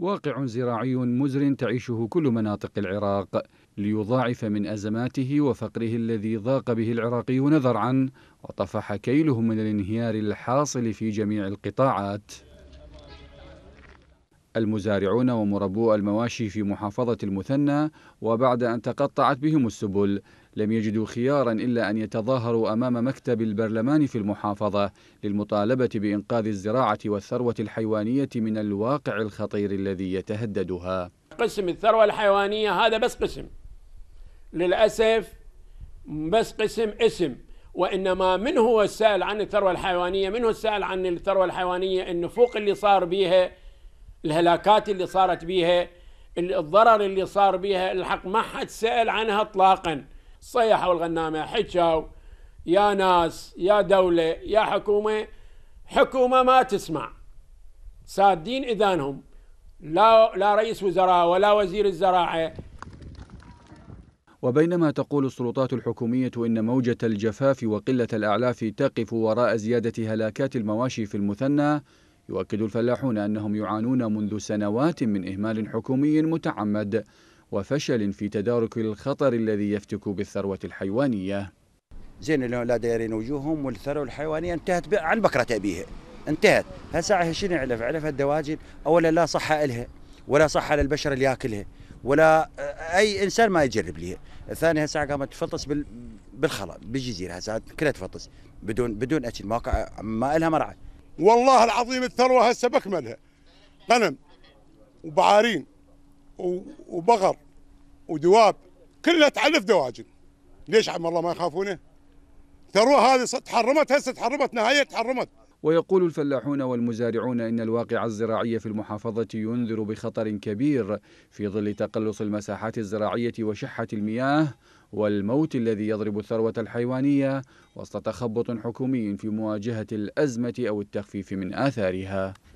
واقع زراعي مزر تعيشه كل مناطق العراق ليضاعف من أزماته وفقره الذي ضاق به العراقيون ذرعا وطفح كيلهم من الانهيار الحاصل في جميع القطاعات المزارعون ومربو المواشي في محافظة المثنى وبعد أن تقطعت بهم السبل لم يجدوا خيارا إلا أن يتظاهروا أمام مكتب البرلمان في المحافظة للمطالبة بإنقاذ الزراعة والثروة الحيوانية من الواقع الخطير الذي يتهددها قسم الثروة الحيوانية هذا بس قسم للأسف بس قسم اسم وإنما من هو السائل عن الثروة الحيوانية من هو السائل عن الثروة الحيوانية النفوق اللي صار بيها الهلاكات اللي صارت بيها الضرر اللي صار بيها الحق ما حد سأل عنها اطلاقا صيحوا الغنامة حكوا يا ناس يا دولة يا حكومة حكومة ما تسمع سادين إذانهم لا, لا رئيس وزراء ولا وزير الزراعة وبينما تقول السلطات الحكومية إن موجة الجفاف وقلة الأعلاف تقف وراء زيادة هلاكات المواشي في المثنى يؤكد الفلاحون أنهم يعانون منذ سنوات من إهمال حكومي متعمد وفشل في تدارك الخطر الذي يفتك بالثروة الحيوانية زين لا دايرين وجوههم والثروة الحيوانية انتهت عن بكرة أبيها انتهت هسا شنو علف علف الدواجن أولا لا صحة إلها ولا صحة للبشر اللي ياكلها ولا اي انسان ما يجرب لي الثاني هسا قامت تفطس بالخلا بالجزيره هسا كلها تفطس بدون بدون اكل ما ما لها مرعى والله العظيم الثروه هسه بكملها غنم وبعارين وبقر ودواب كلها تعلف دواجن ليش عم الله ما يخافونه؟ ثروه هذه تحرمت هسه تحرمت نهايه تحرمت ويقول الفلاحون والمزارعون إن الواقع الزراعي في المحافظة ينذر بخطر كبير في ظل تقلص المساحات الزراعية وشحة المياه والموت الذي يضرب الثروة الحيوانية وسط تخبط حكومي في مواجهة الأزمة أو التخفيف من آثارها